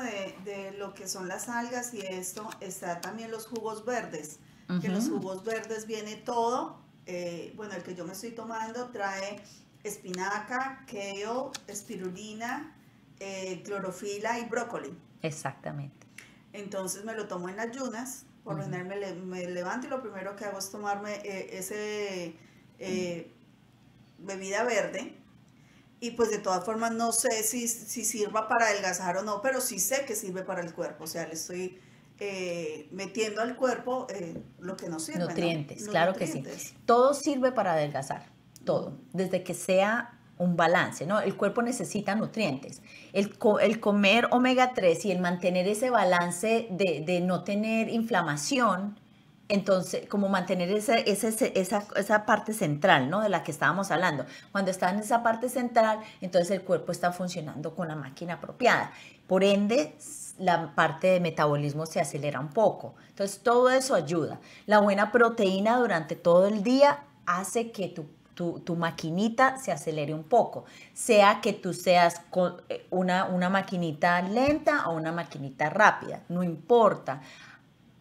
S2: de, lo que son las algas y esto, está también los jugos verdes, En los jugos verdes viene todo, eh, bueno, el que yo me estoy tomando trae espinaca, kale, espirulina, eh, clorofila y brócoli.
S1: Exactamente.
S2: Entonces me lo tomo en ayunas, por lo me, levanto y lo primero que hago es tomarme eh, ese eh, bebida verde. Y pues de todas formas no sé si, sirva para adelgazar o no, pero sí sé que sirve para el cuerpo. O sea, le estoy eh, metiendo al cuerpo lo que no sirve. Nutrientes, claro que sí.
S1: Todo sirve para adelgazar, todo. Desde que sea un balance, ¿no? El cuerpo necesita nutrientes. El, comer omega 3 y el mantener ese balance de, no tener inflamación, entonces, como mantener esa, esa, parte central, ¿no? De la que estábamos hablando. Cuando está en esa parte central, entonces el cuerpo está funcionando con la máquina apropiada. Por ende, la parte de metabolismo se acelera un poco. Entonces, todo eso ayuda. La buena proteína durante todo el día hace que tu tu, maquinita se acelere un poco, sea que tú seas con eh, una, una maquinita lenta o una maquinita rápida, no importa.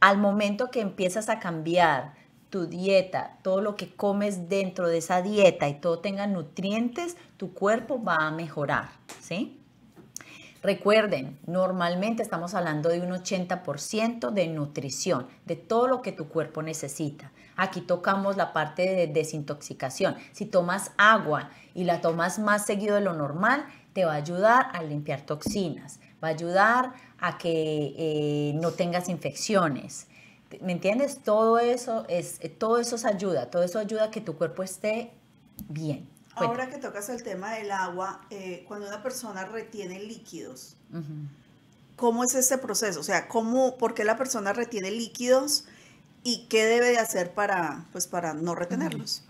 S1: Al momento que empiezas a cambiar tu dieta, todo lo que comes dentro de esa dieta y todo tenga nutrientes, tu cuerpo va a mejorar, ¿sí? Recuerden, normalmente estamos hablando de un 80% de nutrición, de todo lo que tu cuerpo necesita. Aquí tocamos la parte de desintoxicación. Si tomas agua y la tomas más seguido de lo normal, te va a ayudar a limpiar toxinas, va a ayudar a que eh, no tengas infecciones. ¿Me entiendes? Todo eso, es, todo eso ayuda, todo eso ayuda a que tu cuerpo esté bien.
S2: Ahora que tocas el tema del agua, eh, cuando una persona retiene líquidos, ¿cómo es ese proceso? O sea, ¿cómo, ¿por qué la persona retiene líquidos y qué debe de hacer para, pues, para no retenerlos?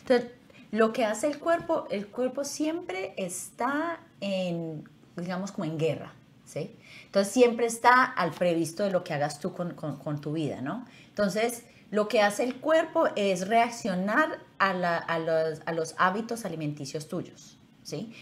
S2: Entonces, lo que hace el cuerpo,
S1: el cuerpo siempre está en, digamos, como en guerra. ¿Sí? Entonces siempre está al previsto de lo que hagas tú con, con tu vida, ¿no? Entonces, lo que hace el cuerpo es reaccionar a, los, hábitos alimenticios tuyos, ¿sí?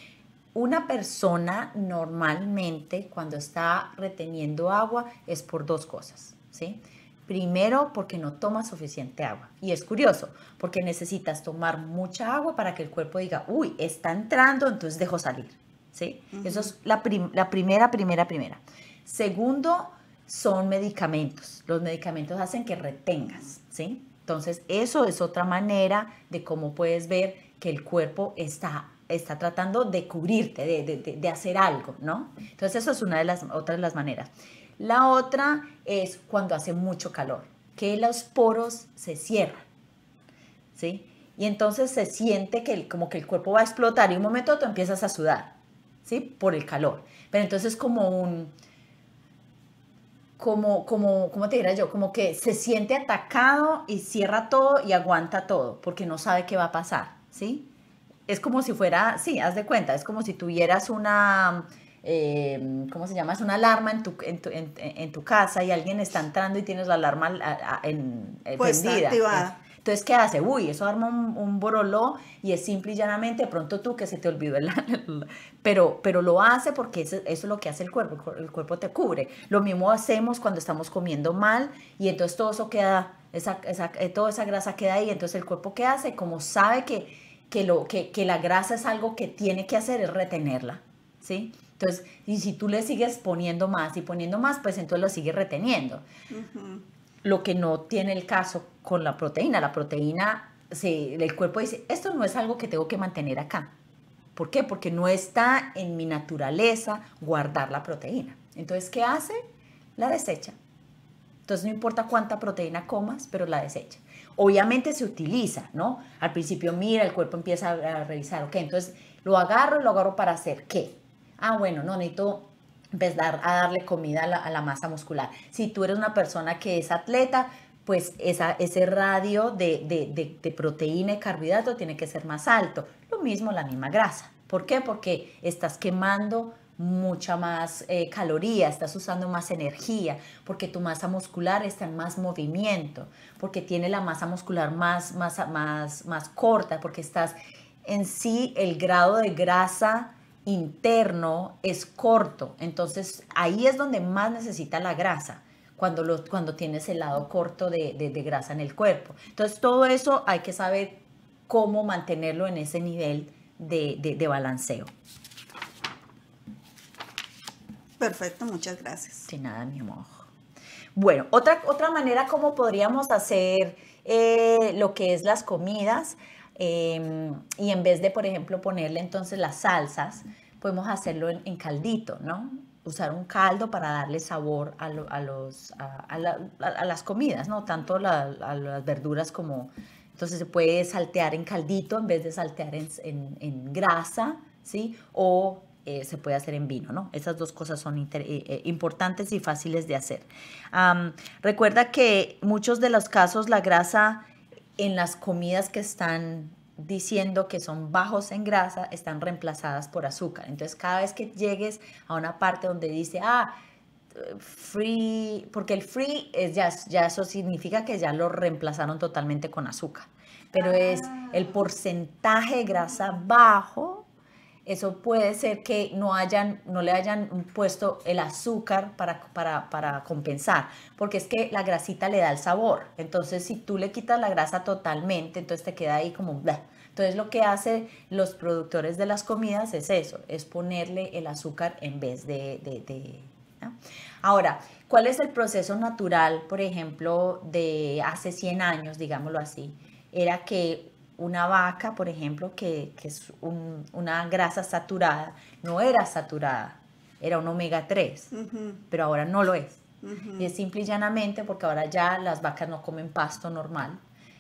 S1: Una persona normalmente cuando está reteniendo agua es por dos cosas, ¿sí? Primero, porque no toma suficiente agua. Y es curioso, porque necesitas tomar mucha agua para que el cuerpo diga, uy, está entrando, entonces dejo salir. ¿sí? Eso es la primera, primera, primera. Segundo, son medicamentos. Los medicamentos hacen que retengas, ¿sí? Entonces, eso es otra manera de cómo puedes ver que el cuerpo está, está tratando de cubrirte, de, hacer algo, ¿no? Entonces, eso es una de las otras las maneras. La otra es cuando hace mucho calor, que los poros se cierran, ¿sí? Y entonces se siente que como que el cuerpo va a explotar y un momento tú empiezas a sudar, ¿sí? Por el calor. Pero entonces como un, como, como, como te diría yo, como que se siente atacado y cierra todo y aguanta todo, porque no sabe qué va a pasar, ¿sí? Es como si fuera, sí, haz de cuenta, es como si tuvieras una eh, ¿cómo se llama? Es una alarma en tu, en casa y alguien está entrando y tienes la alarma en, eh, pues Activada. Entonces, ¿qué hace? Uy, eso arma un, un, boroló y es simple y llanamente, pronto tú que se te olvidó el... [laughs] pero, pero lo hace porque eso, es lo que hace el cuerpo, el cuerpo te cubre. Lo mismo hacemos cuando estamos comiendo mal y entonces todo eso queda, eh, toda esa grasa queda ahí, entonces el cuerpo ¿qué hace? Como sabe que, que, lo, que, que la grasa es algo que tiene que hacer, es retenerla, ¿sí? Entonces, y si tú le sigues poniendo más y poniendo más, pues entonces lo sigues reteniendo. Lo que no tiene el caso con la proteína. La proteína, el cuerpo dice, esto no es algo que tengo que mantener acá. ¿Por qué? Porque no está en mi naturaleza guardar la proteína. Entonces, ¿qué hace? La desecha. Entonces, no importa cuánta proteína comas, pero la desecha. Obviamente se utiliza, ¿no? Al principio, mira, el cuerpo empieza a revisar, ok, entonces lo agarro, y lo agarro para hacer qué? ah, bueno, no necesito empezar pues, a darle comida a la, masa muscular. Si tú eres una persona que es atleta, pues ese radio de, proteína y carbohidrato tiene que ser más alto. Lo mismo la misma grasa. ¿Por qué? Porque estás quemando mucha más eh, caloría, estás usando más energía, porque tu masa muscular está en más movimiento, porque tiene la masa muscular más, más, más corta, porque estás en sí el grado de grasa interno es corto, entonces ahí es donde más necesita la grasa. Cuando, lo, cuando tienes el lado corto de, de, grasa en el cuerpo. Entonces, todo eso hay que saber cómo mantenerlo en ese nivel de, balanceo. Perfecto, muchas gracias. Sin nada, mi amor. Bueno, otra, otra manera como podríamos hacer eh, lo que es las comidas. Em, y en vez de, por ejemplo, ponerle entonces las salsas, podemos hacerlo en, caldito, ¿no? Usar un caldo para darle sabor a, los, a, las comidas, ¿no? Tanto a las verduras como... Entonces se puede saltear en caldito en vez de saltear en, grasa, ¿sí? O eh, se puede hacer en vino, ¿no? Esas dos cosas son eh, eh, importantes y fáciles de hacer. recuerda que muchos de los casos la grasa en las comidas que están diciendo que son bajos en grasa están reemplazadas por azúcar. Entonces, cada vez que llegues a una parte donde dice, ah, free, porque el free es ya, eso significa que ya lo reemplazaron totalmente con azúcar, pero es ah. el porcentaje de grasa bajo eso puede ser que no, hayan, no le hayan puesto el azúcar para, para, compensar, porque es que la grasita le da el sabor. Entonces, si tú le quitas la grasa totalmente, entonces te queda ahí como... bla Entonces, lo que hacen los productores de las comidas es eso, es ponerle el azúcar en vez de... de, Ahora, ¿cuál es el proceso natural, por ejemplo, de hace 100 años, digámoslo así? Era que una vaca, por ejemplo, que, es una grasa saturada, no era saturada, era un omega 3, pero ahora no lo es. Y es simple y llanamente porque ahora ya las vacas no comen pasto normal,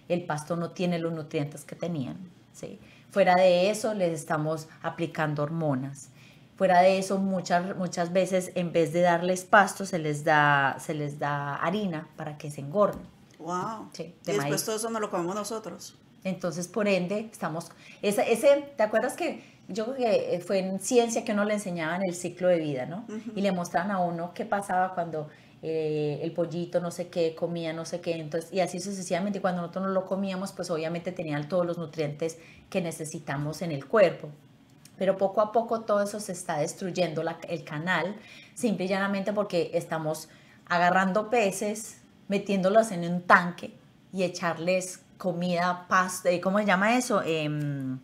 S1: el pasto no tiene los nutrientes que tenían. ¿sí? Fuera de eso, les estamos aplicando hormonas. Fuera de eso, muchas, muchas veces en vez de darles pasto, se les da, se les da harina para que se engorden. ¡Wow! y después todo
S2: eso no lo comemos nosotros.
S1: Entonces, por ende, estamos, ese, ¿te acuerdas que yo creo eh, que fue en ciencia que uno le enseñaban el ciclo de vida, ¿no? Y le mostraban a uno qué pasaba cuando eh, el pollito, no sé qué, comía, no sé qué, entonces, y así sucesivamente. Cuando nosotros no lo comíamos, pues obviamente tenían todos los nutrientes que necesitamos en el cuerpo. Pero poco a poco todo eso se está destruyendo, el canal, simple y llanamente porque estamos agarrando peces, metiéndolos en un tanque y echarles comida, pasta, ¿cómo se llama eso? Em,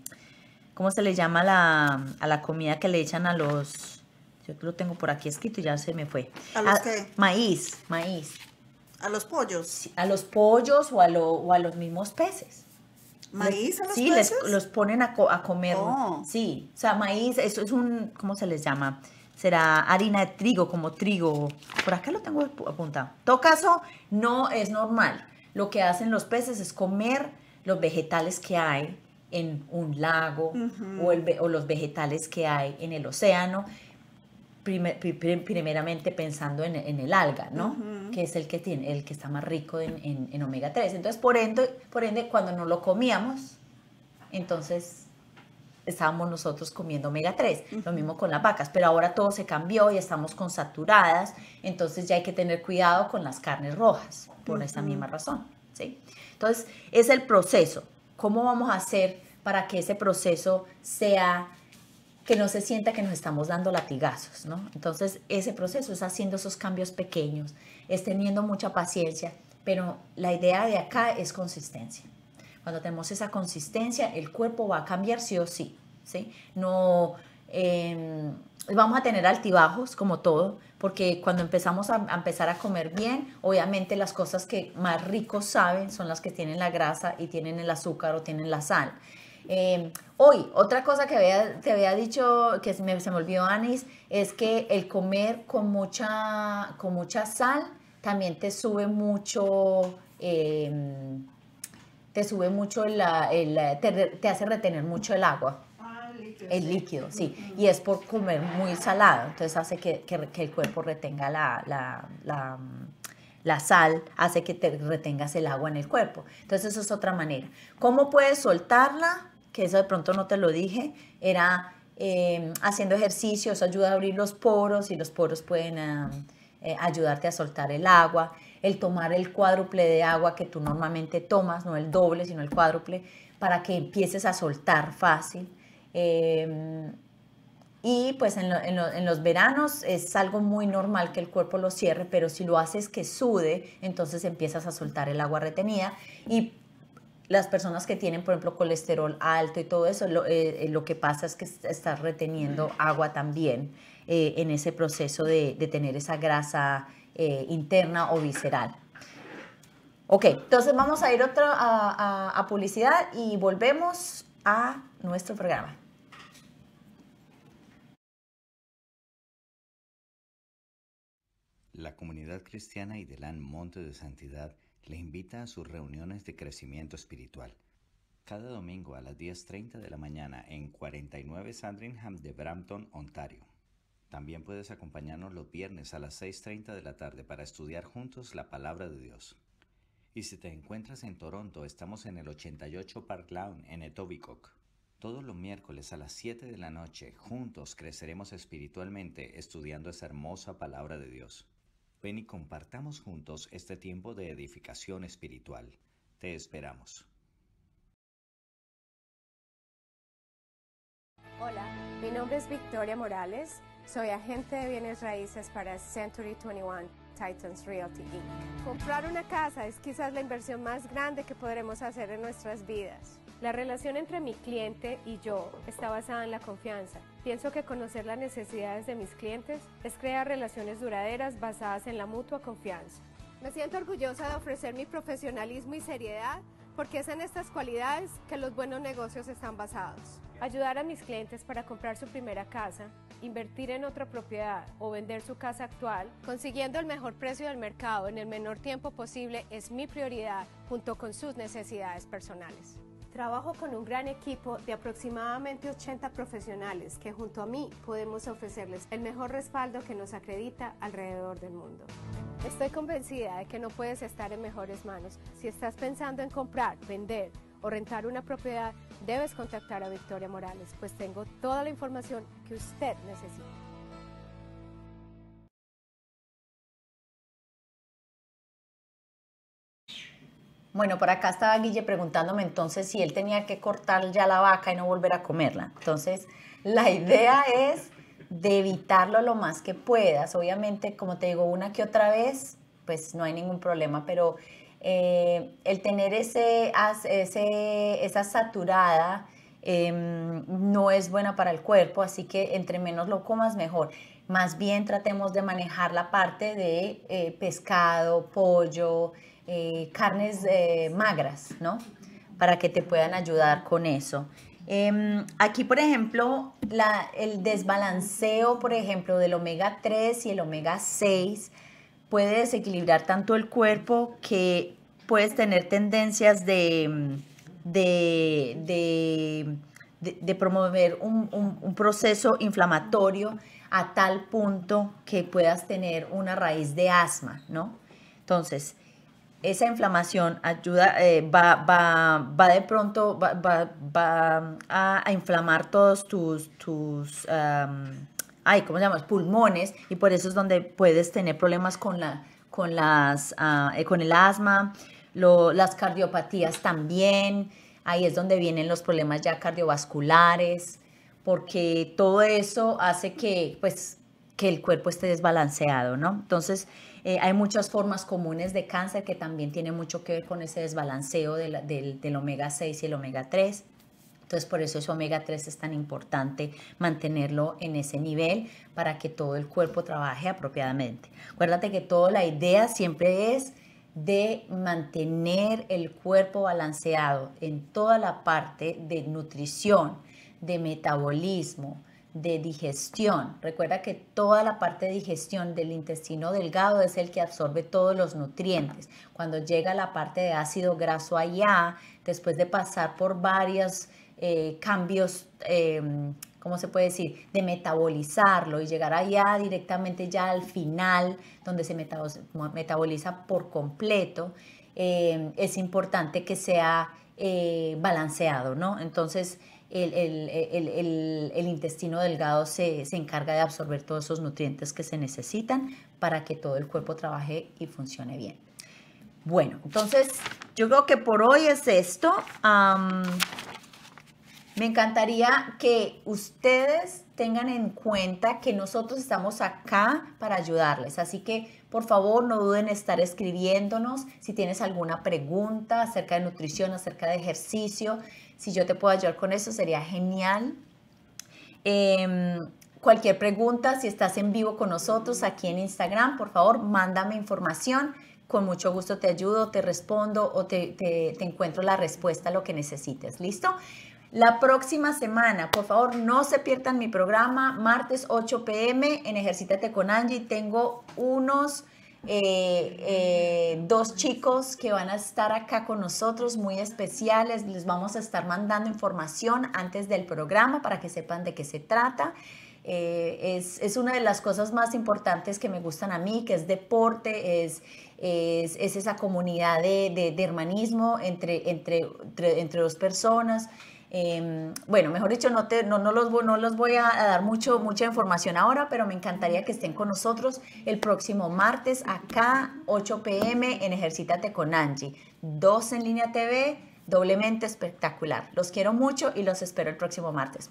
S1: ¿Cómo se le llama la, a la comida que le echan a los... Yo lo tengo por aquí escrito y ya se me fue. ¿A los ah, qué? Maíz, maíz. ¿A los pollos? a los pollos o a, lo, a los mismos peces.
S2: ¿Maíz a los sí, Sí, les,
S1: los ponen a, a comer. Oh. Sí, o sea, maíz, eso es un... ¿Cómo se les llama? será harina de trigo, como trigo. Por acá lo tengo apuntado. En todo caso, no es normal. Lo que hacen los peces es comer los vegetales que hay en un lago o, los vegetales que hay en el océano, primeramente pensando en, el alga, ¿no? Que es el que, tiene, el que está más rico en, omega 3. Entonces, por ende, por ende, cuando no lo comíamos, entonces estábamos nosotros comiendo omega 3, lo mismo con las vacas, pero ahora todo se cambió y estamos con saturadas, entonces ya hay que tener cuidado con las carnes rojas, por esa misma razón. ¿sí? Entonces, es el proceso. ¿Cómo vamos a hacer para que ese proceso sea que no se sienta que nos estamos dando latigazos, Entonces, ese proceso es haciendo esos cambios pequeños, es teniendo mucha paciencia, pero la idea de acá es consistencia. Cuando tenemos esa consistencia, el cuerpo va a cambiar sí o sí, ¿sí? No, em, vamos a tener altibajos como todo, porque cuando empezamos a, empezar a comer bien, obviamente las cosas que más ricos saben son las que tienen la grasa y tienen el azúcar o tienen la sal. Em, hoy, otra cosa que te había dicho, que se me, olvidó Anis, es que el comer con mucha, con mucha sal también te sube mucho... Em, te sube mucho el, eh, te, hace retener mucho el agua. Ah, el líquido, sí. Y es por comer muy salado, entonces hace que, el cuerpo retenga la, mm, la, sal hace que te retengas el agua en el cuerpo. Entonces, eso es otra manera. ¿Cómo puedes soltarla? Que eso de pronto no te lo dije. Era em, haciendo ejercicios, ayuda a abrir los poros y los poros pueden ah, eh, ayudarte a soltar el agua el tomar el cuádruple de agua que tú normalmente tomas, no el doble, sino el cuádruple, para que empieces a soltar fácil. Em, y pues en, los veranos es algo muy normal que el cuerpo lo cierre, pero si lo haces que sude, entonces empiezas a soltar el agua retenida. Y las personas que tienen, por ejemplo, colesterol alto y todo eso, lo, eh, eh, que pasa es que estás reteniendo agua también eh, en ese proceso de, de tener esa grasa eh, interna o visceral. Ok, entonces vamos a ir otro a, publicidad y volvemos a nuestro programa.
S2: La comunidad cristiana y Idelán Monte de Santidad le invita a sus reuniones de crecimiento espiritual. Cada domingo a las 10.30 de la mañana en 49 Sandringham de Brampton, Ontario. También puedes acompañarnos los viernes a las 6.30 de la tarde para estudiar juntos la palabra de Dios. Y si te encuentras en Toronto, estamos en el 88 Park Lawn en Etobicoke. Todos los miércoles a las 7 de la noche, juntos creceremos espiritualmente estudiando esa hermosa palabra de Dios. Ven y compartamos juntos este tiempo de edificación espiritual. Te
S3: esperamos. Hola, mi nombre es Victoria Morales soy agente de bienes raíces para Century 21 Titans Realty Inc. Comprar una casa es quizás la inversión más grande que podremos hacer en nuestras vidas. La relación entre mi cliente y yo está basada en la confianza. Pienso que conocer las necesidades de mis clientes es crear relaciones duraderas basadas en la mutua confianza. Me siento orgullosa de ofrecer mi profesionalismo y seriedad porque es en estas cualidades que los buenos negocios están basados. Ayudar a mis clientes para comprar su primera casa, invertir en otra propiedad o vender su casa actual, consiguiendo el mejor precio del mercado en el menor tiempo posible es mi prioridad junto con sus necesidades personales. Trabajo con un gran equipo de aproximadamente 80 profesionales que junto a mí podemos ofrecerles el mejor respaldo que nos acredita alrededor del mundo. Estoy convencida de que no puedes estar en mejores manos. Si estás pensando en comprar, vender o rentar una propiedad, debes contactar a Victoria Morales, pues tengo toda la información que usted necesita.
S2: Bueno, por acá
S1: estaba Guille preguntándome entonces si él tenía que cortar ya la vaca y no volver a comerla. Entonces, la idea es de evitarlo lo más que puedas. Obviamente, como te digo, una que otra vez, pues no hay ningún problema, pero eh, el tener ese, esa saturada em, no es buena para el cuerpo, así que entre menos lo comas mejor. Más bien tratemos de manejar la parte de eh, pescado, pollo, eh, carnes magras, ¿no? Para que te puedan ayudar con eso. Em, aquí, por ejemplo, el desbalanceo, por ejemplo, del omega 3 y el omega 6 puede desequilibrar tanto el cuerpo que puedes tener tendencias de, em, de, promover un, un, proceso inflamatorio a tal punto que puedas tener una raíz de asma, ¿no? Entonces, esa inflamación ayuda, eh, va, va, va, de pronto, va, a, inflamar todos tus, tus Pulmones y por eso es donde puedes tener problemas con, la, con, las, ah, eh, con el asma, las cardiopatías también, ahí es donde vienen los problemas ya cardiovasculares, porque todo eso hace que, pues, que el cuerpo esté desbalanceado, ¿no? Entonces, eh, hay muchas formas comunes de cáncer que también tiene mucho que ver con ese desbalanceo del, del omega 6 y el omega 3. Entonces, por eso ese omega 3 es tan importante mantenerlo en ese nivel para que todo el cuerpo trabaje apropiadamente. Acuérdate que toda la idea siempre es de mantener el cuerpo balanceado en toda la parte de nutrición, de metabolismo, de digestión. Recuerda que toda la parte de digestión del intestino delgado es el que absorbe todos los nutrientes. Cuando llega la parte de ácido graso allá, después de pasar por varios eh, cambios, em, ¿cómo se puede decir? De metabolizarlo y llegar allá directamente ya al final, donde se metaboliza por completo, em, es importante que sea eh, balanceado, ¿no? Entonces, el, intestino delgado se, encarga de absorber todos esos nutrientes que se necesitan para que todo el cuerpo trabaje y funcione bien. Bueno, entonces yo creo que por hoy es esto. Me encantaría que ustedes tengan en cuenta que nosotros estamos acá para ayudarles. Así que por favor no duden en estar escribiéndonos si tienes alguna pregunta acerca de nutrición, acerca de ejercicio. Si yo te puedo ayudar con eso sería genial. Em, cualquier pregunta, si estás en vivo con nosotros aquí en Instagram, por favor mándame información. Con mucho gusto te ayudo, te respondo o te, te encuentro la respuesta a lo que necesites. ¿Listo? La próxima semana, por favor, no se pierdan mi programa, martes 8 pm en Ejercítate con Angie. Tengo unos eh, eh, dos chicos que van a estar acá con nosotros, muy especiales. Les vamos a estar mandando información antes del programa para que sepan de qué se trata. Eh, es, una de las cosas más importantes que me gustan a mí, que es deporte, es, es, esa comunidad de, hermanismo entre, entre, entre dos personas. Em, bueno, mejor dicho, no, te, no, los, no los voy a dar mucho, mucha información ahora, pero me encantaría que estén con nosotros el próximo martes acá, 8 pm, en Ejercítate con Angie. Dos en línea TV, doblemente espectacular. Los quiero mucho y los espero el próximo martes.